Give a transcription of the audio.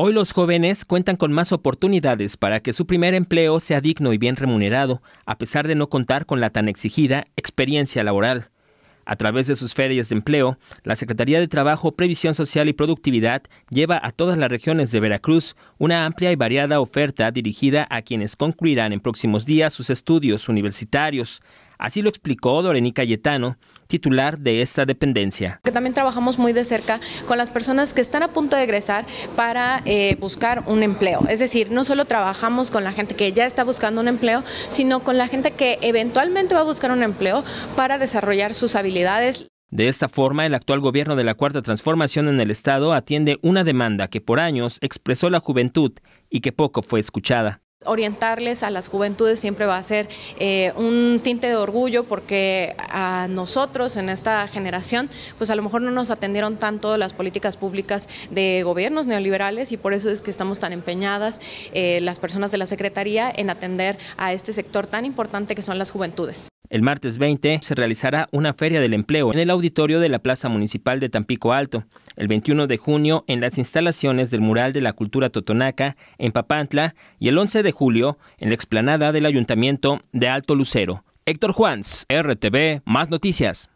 Hoy los jóvenes cuentan con más oportunidades para que su primer empleo sea digno y bien remunerado, a pesar de no contar con la tan exigida experiencia laboral. A través de sus ferias de empleo, la Secretaría de Trabajo, Previsión Social y Productividad lleva a todas las regiones de Veracruz una amplia y variada oferta dirigida a quienes concluirán en próximos días sus estudios universitarios, Así lo explicó Doreni Cayetano, titular de esta dependencia. Que también trabajamos muy de cerca con las personas que están a punto de egresar para eh, buscar un empleo. Es decir, no solo trabajamos con la gente que ya está buscando un empleo, sino con la gente que eventualmente va a buscar un empleo para desarrollar sus habilidades. De esta forma, el actual gobierno de la Cuarta Transformación en el Estado atiende una demanda que por años expresó la juventud y que poco fue escuchada. Orientarles a las juventudes siempre va a ser eh, un tinte de orgullo porque a nosotros en esta generación pues a lo mejor no nos atendieron tanto las políticas públicas de gobiernos neoliberales y por eso es que estamos tan empeñadas eh, las personas de la Secretaría en atender a este sector tan importante que son las juventudes. El martes 20 se realizará una feria del empleo en el auditorio de la Plaza Municipal de Tampico Alto. El 21 de junio en las instalaciones del Mural de la Cultura Totonaca en Papantla y el 11 de julio en la explanada del Ayuntamiento de Alto Lucero. Héctor Juans, RTV, más noticias.